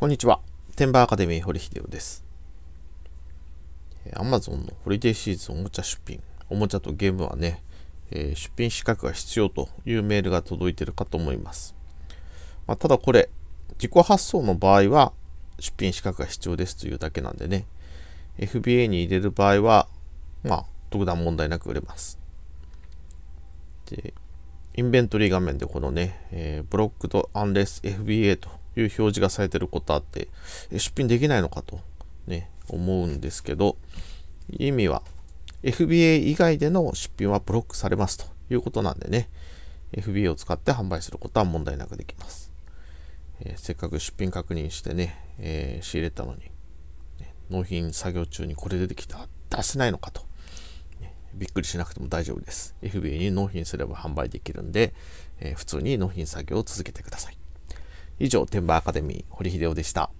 こんにちは。テンバーアカデミー堀秀夫です。Amazon のホリデーシーズンおもちゃ出品。おもちゃとゲームはね、えー、出品資格が必要というメールが届いてるかと思います。まあ、ただこれ、自己発送の場合は出品資格が必要ですというだけなんでね、FBA に入れる場合は、まあ、特段問題なく売れます。で、インベントリー画面でこのね、えー、ブロックとアンレス FBA という表示がされてることあって、出品できないのかと、ね、思うんですけど、意味は FBA 以外での出品はブロックされますということなんでね、FBA を使って販売することは問題なくできます。えー、せっかく出品確認してね、えー、仕入れたのに、ね、納品作業中にこれ出てきたら出せないのかと、ね、びっくりしなくても大丈夫です。FBA に納品すれば販売できるんで、えー、普通に納品作業を続けてください。以上、天馬アカデミー、堀秀夫でした。